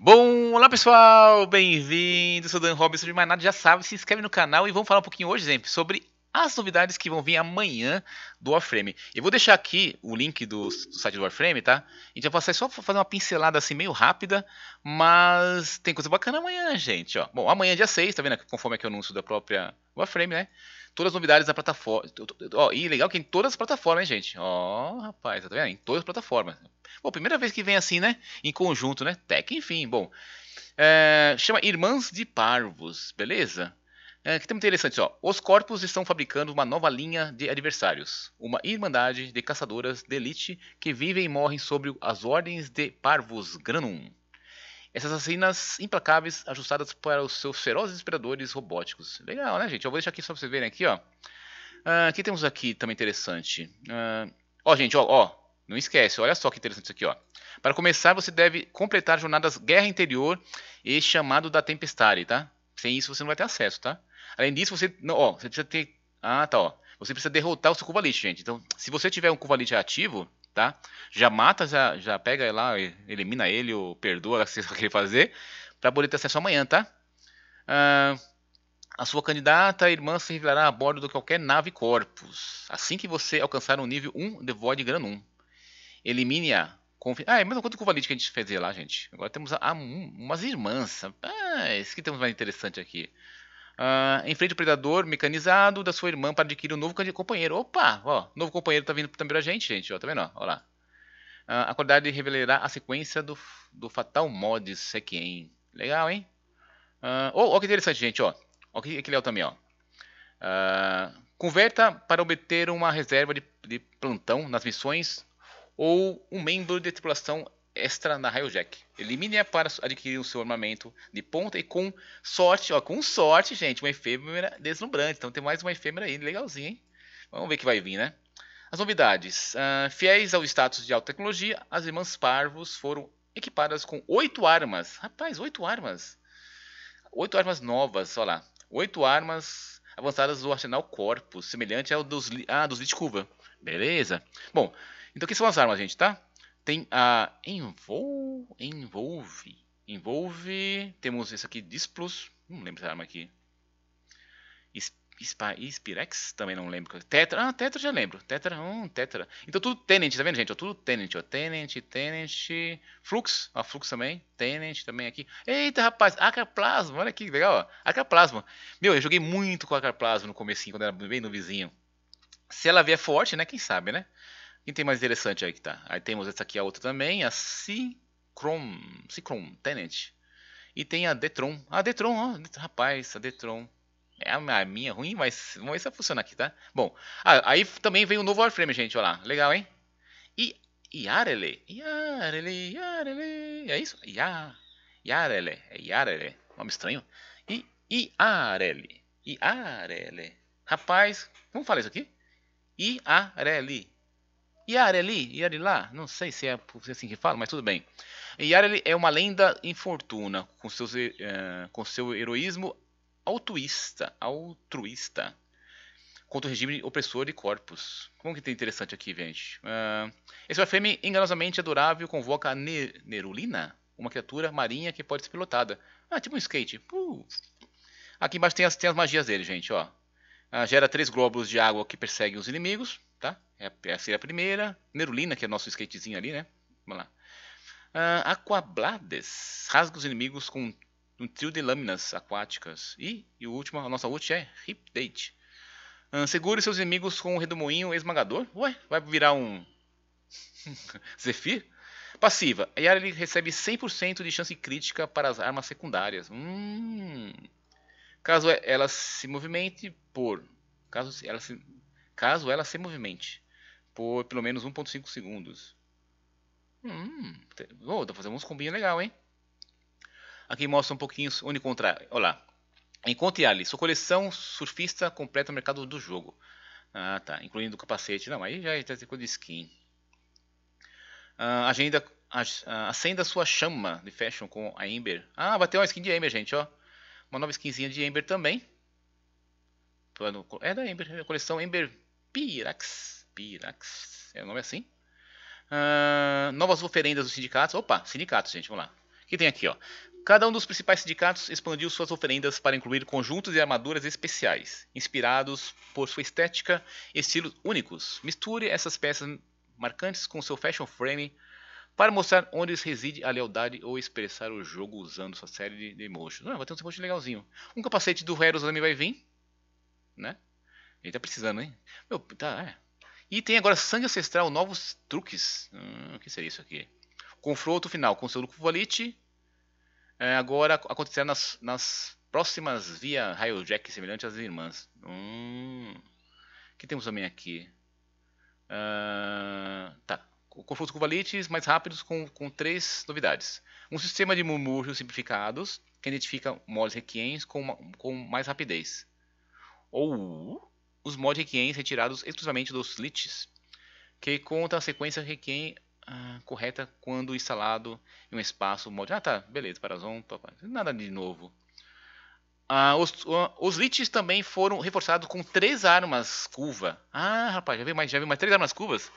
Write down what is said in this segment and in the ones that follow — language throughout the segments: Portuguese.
Bom, olá pessoal, bem-vindos, sou Dan Robson de Manado, já sabe, se inscreve no canal e vamos falar um pouquinho hoje, exemplo, sobre as novidades que vão vir amanhã do Warframe. Eu vou deixar aqui o link do, do site do Warframe, tá? A gente vai passar é só fazer uma pincelada assim meio rápida, mas tem coisa bacana amanhã, gente, ó. Bom, amanhã é dia 6, tá vendo? Conforme aqui o anúncio da própria Warframe, né? Todas as novidades da plataforma. Ó, e legal que em todas as plataformas, hein, gente? Ó, oh, rapaz, tá vendo? Em todas as plataformas. Bom, primeira vez que vem assim, né? Em conjunto, né? Até que enfim, bom. É, chama Irmãs de Parvos, beleza? É, que tem muito interessante, ó. Os corpos estão fabricando uma nova linha de adversários. Uma irmandade de caçadoras de elite que vivem e morrem sob as ordens de parvos Granum. Essas assassinas implacáveis, ajustadas para os seus ferozes inspiradores robóticos. Legal, né, gente? Eu vou deixar aqui só pra vocês verem aqui, ó. Uh, ah, que temos aqui também interessante? Uh, ó, gente, ó, ó, não esquece, olha só que interessante isso aqui, ó. Para começar, você deve completar jornadas Guerra Interior e Chamado da Tempestade, tá? Sem isso você não vai ter acesso, tá? Além disso, você, ó, você precisa ter... Ah, tá, ó. Você precisa derrotar o seu Kuvalit, gente. Então, se você tiver um Kuvalit ativo, tá? Já mata, já, já pega lá, elimina ele ou perdoa, se ele quer fazer, para poder ter acesso amanhã, tá? Ah, a sua candidata a irmã se revelará a bordo de qualquer nave Corpus, assim que você alcançar o nível 1 de Void Granum. Elimine-a. Confi... Ah, é a quanto com que o Valide que a gente fez lá, gente. Agora temos a, a, umas irmãs. Ah, esse que temos mais interessante aqui. Uh, ah, enfrente o predador mecanizado da sua irmã para adquirir um novo companheiro. Opa, ó, novo companheiro tá vindo também pra gente, gente, ó, tá vendo, ó, ó lá. Uh, a revelará a sequência do, do Fatal Mod Sekien. Legal, hein? Uh, oh, que interessante, gente, ó. Ó que, que legal também, ó. Uh, converta para obter uma reserva de, de plantão nas missões ou um membro de tripulação extra na Railjack. Elimine-a para adquirir o seu armamento de ponta e com sorte, ó, com sorte, gente, uma efêmera deslumbrante. Então tem mais uma efêmera aí, legalzinho, hein? Vamos ver o que vai vir, né? As novidades. Uh, fiéis ao status de alta tecnologia, as irmãs Parvos foram equipadas com oito armas. Rapaz, oito armas. Oito armas novas, olha lá. Oito armas avançadas do arsenal corpo, semelhante ao dos, ah, dos Lit Beleza. Bom, então aqui são as armas, gente, tá? Tem a Envolve. Envolve. Temos esse aqui, Displus. Não lembro essa é arma aqui. Spirex, também não lembro. Tetra, ah, Tetra já lembro. Tetra, hum, Tetra. Então tudo Tenant, tá vendo, gente? tudo Tenant, ó. Tenant, Tenant, Flux, ah Flux também. Tenant também aqui. Eita, rapaz, Acaplasma, olha que legal, ó. Acaplasma. Meu, eu joguei muito com Acaplasma no comecinho, quando era bem no vizinho. Se ela vier forte, né, quem sabe, né? Quem tem mais interessante aí que tá? Aí temos essa aqui, a outra também, a Cicron, Cicron Tenant. E tem a Detron. A Detron, ó, rapaz, a Detron. É a minha ruim, mas vamos ver se funciona aqui, tá? Bom, ah, aí também veio o um novo Warframe, gente, olha lá. Legal, hein? E Yarele. Yarele, Yarele. É isso? Ya, Yarele. É Yarele. Nome estranho. E Iarele. Iarele. Rapaz, vamos falar isso aqui? Iarele. Yara lá, não sei se é assim que fala, mas tudo bem. Yara é uma lenda infortuna, com, seus, uh, com seu heroísmo altruísta, altruísta contra o regime opressor de corpos. Como que tem interessante aqui, gente? Uh, esse fêmea enganosamente adorável convoca a ne Nerulina, uma criatura marinha que pode ser pilotada. Ah, tipo um skate. Uh. Aqui embaixo tem as, tem as magias dele, gente, ó. Uh, gera três glóbulos de água que perseguem os inimigos tá? É, essa é a primeira. Nerulina, que é nosso skatezinho ali, né? Vamos lá. Uh, Aquablades. Rasga os inimigos com um trio de lâminas aquáticas. E, e o último, a nossa ult é Ripdate. Uh, ah, segure seus inimigos com um redemoinho esmagador. Ué, vai virar um. Zephyr? Passiva. A Yara recebe 100% de chance crítica para as armas secundárias. Hum. Caso ela se movimente por. Caso ela se caso ela se movimente por pelo menos 1.5 segundos. Hum, oh, dá pra fazer uns combinhos legal, hein? Aqui mostra um pouquinho onde encontrar. Olha lá. Encontre Ali. Sua coleção surfista completa o mercado do jogo. Ah, tá. Incluindo o capacete. Não, aí já é coisa de skin. Ah, agenda, ah, acenda sua chama de fashion com a Ember. Ah, vai ter uma skin de Ember, gente, ó. Uma nova skinzinha de Ember também. É da Ember. É coleção Ember Pirax. Pirax. É o nome assim? Uh, novas oferendas dos sindicatos. Opa, sindicatos, gente, vamos lá. O que tem aqui, ó? Cada um dos principais sindicatos expandiu suas oferendas para incluir conjuntos e armaduras especiais, inspirados por sua estética e estilos únicos. Misture essas peças marcantes com seu fashion frame para mostrar onde reside a lealdade ou expressar o jogo usando sua série de emotions. Ah, vai ter um emoji legalzinho. Um capacete do Heroes também vai vir, né? Ele tá precisando, hein? Meu, tá, é. E tem agora Sangue Ancestral, novos truques. Hum, o que seria isso aqui? Confronto final com seu Luco Valite. É, agora acontecerá nas, nas próximas via Raio Jack semelhante às irmãs. Hum. O que temos também aqui? Uh, tá. Confronto com valites mais rápidos com, com três novidades. Um sistema de murmúrios simplificados que identifica moles requiens com, com mais rapidez. Ou os mods Requiem retirados exclusivamente dos lists, que conta a sequência Requiem ah, correta quando instalado em um espaço mod. Ah tá, beleza, Parazon, nada de novo. Ah, os, uh, os também foram reforçados com três armas curva. Ah, rapaz, já vi mais, já viu mais três armas curvas?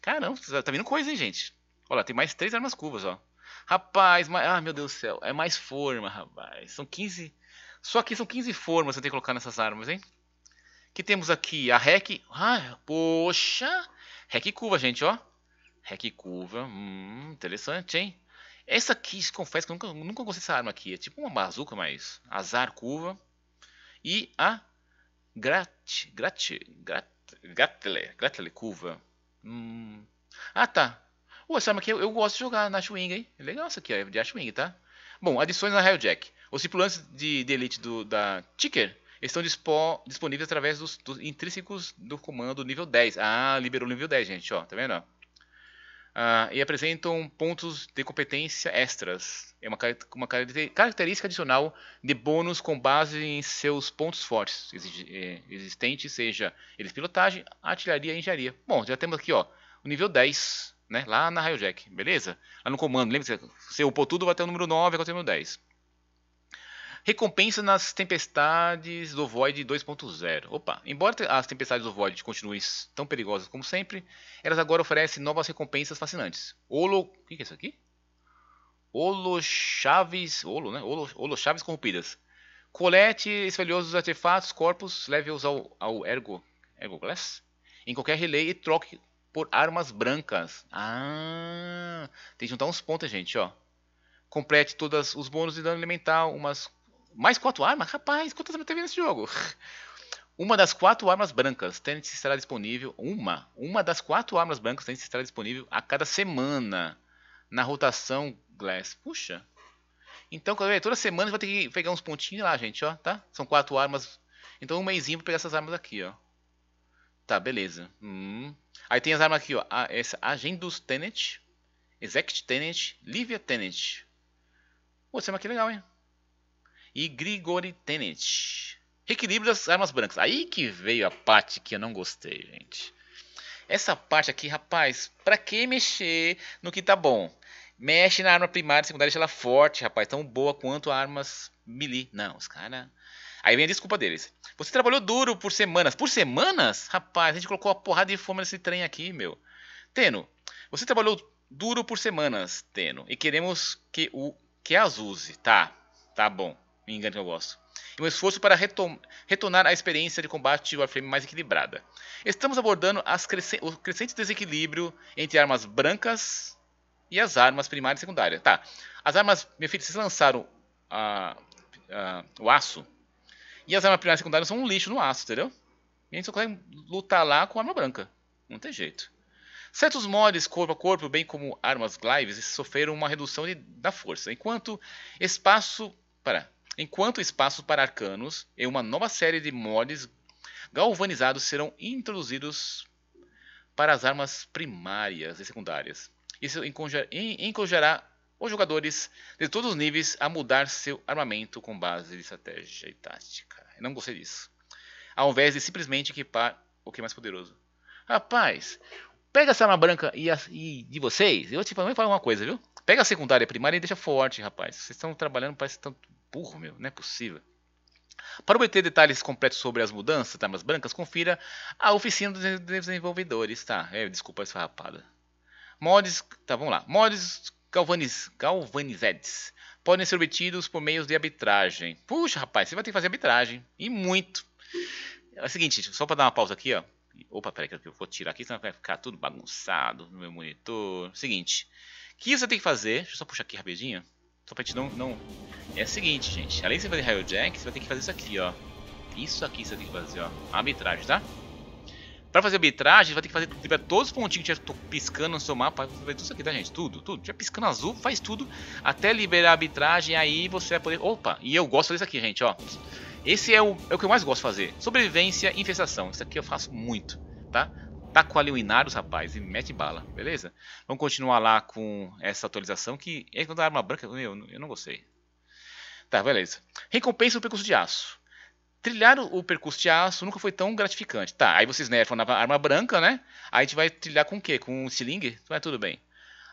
Caramba, tá, tá vindo coisa, hein, gente? Olha lá, tem mais três armas curvas, ó. Rapaz, mas, ah, meu Deus do céu, é mais forma, rapaz. São 15. Só que são 15 formas que tem que colocar nessas armas, hein? que temos aqui? A REC. Ah, poxa! REC curva, gente, ó. REC curva. Hum, interessante, hein? Essa aqui, confesso que eu nunca, nunca gostei dessa arma aqui. É tipo uma bazuca, mas azar curva. E a Grat. Grat. Grat. Gratle. Gratle curva. Hum. Ah, tá. Ué, essa arma aqui eu, eu gosto de jogar na Ashwing, hein? É legal essa aqui, ó. É de Ashwing, tá? Bom, adições na helljack Os tripulantes de, de elite do, da Ticker estão dispo, disponíveis através dos, dos, intrínsecos do comando nível 10. Ah, liberou o nível 10, gente, ó, tá vendo? Ah, e apresentam pontos de competência extras. É uma, uma característica adicional de bônus com base em seus pontos fortes eh, existentes, seja eles pilotagem, artilharia e engenharia. Bom, já temos aqui ó, o nível 10 né? Lá na Jack beleza? Lá no comando, lembra que eu upou tudo, vai até o número 9, vai até o número 10. Recompensa nas tempestades do Void 2.0. Opa, embora as tempestades do Void continuem tão perigosas como sempre, elas agora oferecem novas recompensas fascinantes. Olo. O que é isso aqui? chaves, Olo, né? Olo, chaves corrompidas. Colete espelhosos artefatos, corpos, leve-os ao, ao Ergo. Ergo Glass? Em qualquer relay e troque por armas brancas. Ah, tem que juntar uns pontos, gente, ó. Complete todos os bônus de dano elemental, umas mais quatro armas? Rapaz, quantas armas teve nesse jogo? Uma das quatro armas brancas Tenet estará disponível. Uma. Uma das quatro armas brancas Tenet estará disponível a cada semana. Na rotação Glass. Puxa. Então, toda semana vai ter que pegar uns pontinhos lá, gente, ó, tá? São quatro armas. Então, um mêsinho pra pegar essas armas aqui, ó. Tá, beleza. Hum. Aí tem as armas aqui, ó. A, essa Agendus Tenet, Exect Tenet, Livia Tenet. Pô, essa arma aqui é legal, hein? e Grigori Tenet. Reequilíbrio das armas brancas. Aí que veio a parte que eu não gostei, gente. Essa parte aqui, rapaz, pra que mexer no que tá bom? Mexe na arma primária e secundária, deixa ela forte, rapaz, tão boa quanto armas melee. Não, os caras. Aí vem a desculpa deles. Você trabalhou duro por semanas. Por semanas? Rapaz, a gente colocou uma porrada de fome nesse trem aqui, meu. Teno, você trabalhou duro por semanas, Teno. E queremos que o que as use. Tá, tá bom me que eu gosto. E um esforço para retom- retornar à experiência de combate Warframe mais equilibrada. Estamos abordando o crescente desequilíbrio entre armas brancas e as armas primárias e secundárias. Tá. As armas, meu filho, vocês lançaram o aço. E as armas primárias e secundárias são um lixo no aço, entendeu? E a gente só consegue lutar lá com arma branca. Não tem jeito. Certos mods corpo a corpo, bem como armas glaives, sofreram uma redução de, da força, enquanto espaço. Para enquanto espaços para arcanos e uma nova série de mods galvanizados serão introduzidos para as armas primárias e secundárias. Isso encorajará os jogadores de todos os níveis a mudar seu armamento com base de estratégia e tática. Eu não gostei disso. Ao invés de simplesmente equipar o que é mais poderoso. Rapaz, pega essa arma branca e, a, e de vocês, eu te tipo, falar uma coisa, viu? Pega a secundária e primária e deixa forte, rapaz. Vocês estão trabalhando, parece que estão burro, meu, não é possível. Para obter detalhes completos sobre as mudanças, armas brancas, confira a oficina dos desenvolvedores, tá? É, desculpa essa rapada. Mods, tá, vamos lá. Mods galvaniz, galvanizedes podem ser obtidos por meios de arbitragem. Puxa, rapaz, você vai ter que fazer arbitragem. E muito. É o seguinte, só para dar uma pausa aqui, ó. Opa, peraí, que eu vou tirar aqui, senão vai ficar tudo bagunçado no meu monitor. Seguinte, o que você tem que fazer? Deixa eu só puxar aqui rapidinho. Só pra gente não, não... É o seguinte, gente. Além de você fazer Jack, você vai ter que fazer isso aqui, ó. Isso aqui você tem que fazer, ó. Arbitragem, tá? Pra fazer arbitragem, você vai ter que fazer tipo todos os pontinhos que já estão piscando no seu mapa. Vai fazer tudo isso aqui, tá, gente? Tudo, tudo. Já piscando azul, faz tudo. Até liberar a arbitragem, aí você vai poder... Opa! E eu gosto disso aqui, gente, ó. Esse é o, é o que eu mais gosto de fazer. Sobrevivência, infestação. Isso aqui eu faço muito, tá? Taca ali o rapaz, e mete bala, beleza? Vamos continuar lá com essa atualização que é quando a arma branca, meu, eu não gostei. Tá, beleza. Recompensa o percurso de aço. Trilhar o percurso de aço nunca foi tão gratificante. Tá, aí vocês nerfam na arma branca, né? Aí a gente vai trilhar com o quê? Com o sling? Mas tudo bem.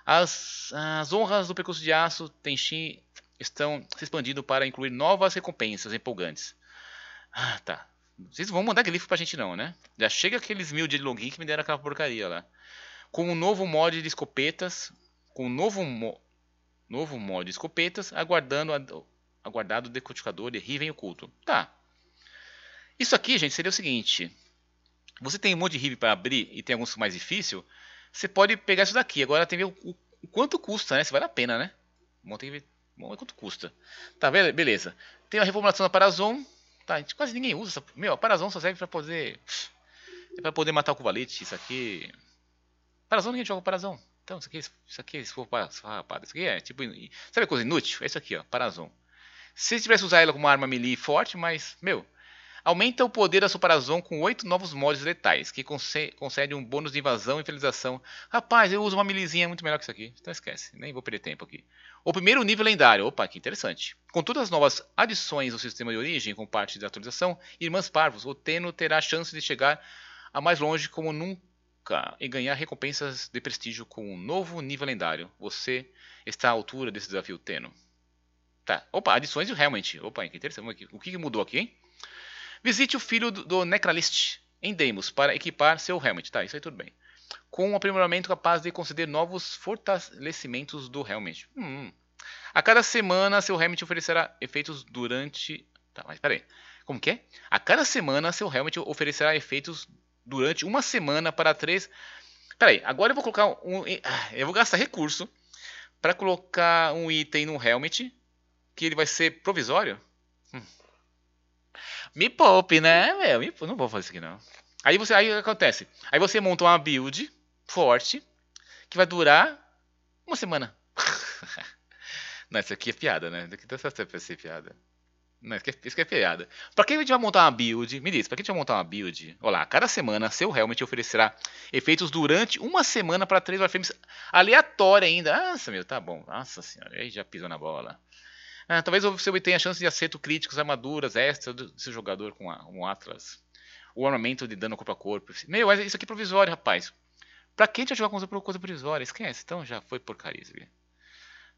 As, as honras do percurso de aço Tenshin estão se expandindo para incluir novas recompensas empolgantes. Ah, tá. Vocês vão mandar grifo pra gente não, né? Já chega aqueles mil de login que me deram aquela porcaria lá. Com o novo mod de escopetas. Com o novo, mo novo mod de escopetas. Aguardando a, aguardado o decodificador de Riven oculto. Tá. Isso aqui, gente, seria o seguinte. Você tem um monte de Riven para abrir e tem alguns mais difícil. Você pode pegar isso daqui. Agora tem que ver o, o, quanto custa, né? Se vale a pena, né? Bom, tem que ver. Bom, quanto custa. Tá, beleza. Tem a reformulação da Parazon tá, a gente quase ninguém usa. Meu, a Parazon só serve pra poder. É pra poder matar o Kuvalete. Isso aqui. Parazon ninguém joga Parazon. Então, isso aqui, isso aqui, se for rapaz, isso aqui é tipo. Sabe coisa inútil? É isso aqui, ó. Parazon. Se tivesse usar ela como arma melee forte, mas, meu, Aumenta o poder da Suparazon com oito novos mods letais, que concede um bônus de invasão e finalização. Rapaz, eu uso uma milizinha muito melhor que isso aqui. Então esquece, nem vou perder tempo aqui. O primeiro nível lendário. Opa, que interessante. Com todas as novas adições ao sistema de origem, com parte da atualização, Irmãs Parvos, o Teno terá a chance de chegar a mais longe como nunca e ganhar recompensas de prestígio com um novo nível lendário. Você está à altura desse desafio, Teno. Tá. Opa, adições realmente. Opa, que interessante. O que mudou aqui, hein? Visite o filho do, do Necralist em Deimos para equipar seu Helmet. Tá, isso aí tudo bem. Com um aprimoramento capaz de conceder novos fortalecimentos do Helmet. Hum. A cada semana, seu Helmet oferecerá efeitos durante. Tá, mas peraí. Como que é? A cada semana, seu Helmet oferecerá efeitos durante uma semana para três. Peraí, agora eu vou colocar um. Ah, eu vou gastar recurso para colocar um item no Helmet que ele vai ser provisório? Hum. Me poupe, né, meu? É, me, não vou fazer isso aqui, não. Aí você. Aí o que acontece? Aí você monta uma build forte que vai durar uma semana. não, isso aqui é piada, né? Isso aqui deve tá ser piada. Não, isso, é, isso é piada. Pra quem a gente vai montar uma build, me diz, pra quem a gente vai montar uma build, Olá, cada semana seu realmente oferecerá efeitos durante uma semana para três warframes aleatória ainda. Nossa, meu, tá bom. Nossa senhora, aí já pisou na bola. É, talvez você obtenha a chance de acerto críticos, armaduras extras do seu jogador com a, um Atlas. O armamento de dano corpo a corpo. Meu, isso aqui é provisório, rapaz. Pra quem já jogar com coisa provisória? Esquece, então já foi porcaria isso aqui.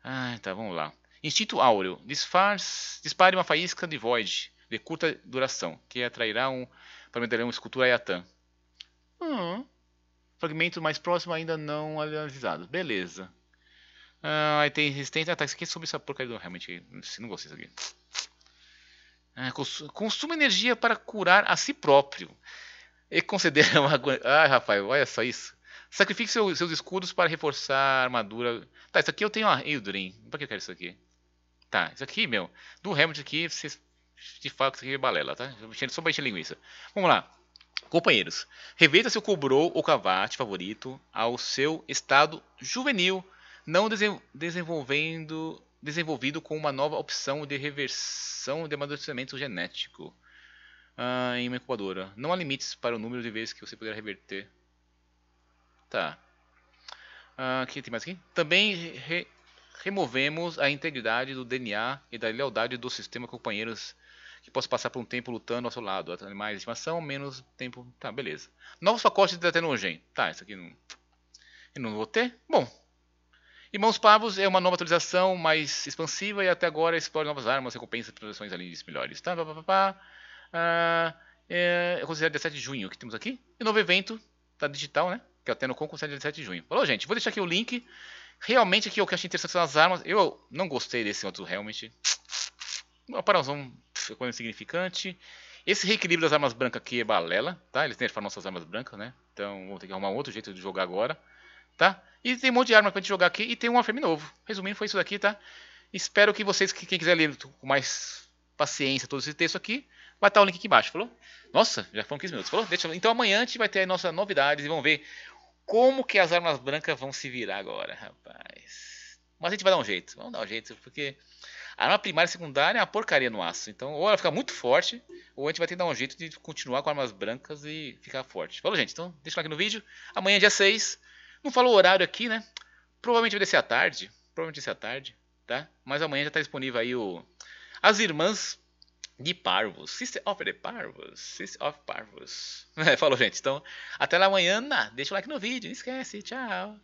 Ah, tá, vamos lá. Instinto Áureo. Disfarce, dispare uma faísca de Void, de curta duração, que atrairá um para um escultura Ayatan. Hum. Fragmento mais próximo ainda não analisado. Beleza. Ah, aí tem resistência. Ah, tá. Isso aqui é sobre essa porcaria. Realmente, não gostei disso aqui. Ah, consuma energia para curar a si próprio. E conceder uma. Ah, rapaz, olha só isso. Sacrifique seu, seus escudos para reforçar a armadura. Tá, isso aqui eu tenho a Eldrin. Pra que eu quero isso aqui? Tá, isso aqui, meu. Do Hamilton aqui, vocês. De fato, isso aqui é balela, tá? Só pra encher linguiça. Vamos lá. Companheiros, reverta seu cobrou ou cavate favorito ao seu estado juvenil não desenvolvendo, desenvolvido com uma nova opção de reversão de amadurecimento genético ah, em uma incubadora. Não há limites para o número de vezes que você poderá reverter. Tá. Ah, aqui tem mais aqui. Também re removemos a integridade do DNA e da lealdade do sistema companheiros que possa passar por um tempo lutando ao seu lado. Mais estimação, menos tempo. Tá, beleza. Novos pacotes de Tecnogen. Tá, isso aqui não. Eu não vou ter? Bom, e Mãos Pavos é uma nova atualização mais expansiva e até agora explora novas armas, recompensas e transações além disso melhores. Tá, pá, pá, pá. Ah, é, eu considero 17 de junho que temos aqui. E novo evento digital, né? Que é o Tenocon com 17 de junho. Falou, gente. Vou deixar aqui o link. Realmente aqui é o que eu achei interessante são as armas. Eu não gostei desse outro realmente. Uma parãozão ficou insignificante. Esse reequilíbrio das armas brancas aqui é balela, tá? Eles nerfaram nossas armas brancas, né? Então vamos ter que arrumar outro jeito de jogar agora tá? E tem um monte de arma pra gente jogar aqui e tem um Warframe novo. Resumindo, foi isso daqui, tá? Espero que vocês, quem quiser ler com mais paciência todo esse texto aqui, vai estar o link aqui embaixo, falou? Nossa, já foram 15 minutos, falou? Deixa, então amanhã a gente vai ter as nossas novidades e vamos ver como que as armas brancas vão se virar agora, rapaz. Mas a gente vai dar um jeito, vamos dar um jeito, porque a arma primária e secundária é uma porcaria no aço. Então, ou ela fica muito forte, ou a gente vai ter que dar um jeito de continuar com armas brancas e ficar forte. Falou, gente? Então, deixa o like no vídeo. Amanhã, dia 6, não falou o horário aqui, né? Provavelmente vai descer à tarde. Provavelmente vai descer à tarde, tá? Mas amanhã já está disponível aí o. As Irmãs de Parvos. Sister of the Parvos. Sister of Parvos. É, falou, gente. Então, até lá amanhã. Deixa o like no vídeo. Não esquece. Tchau.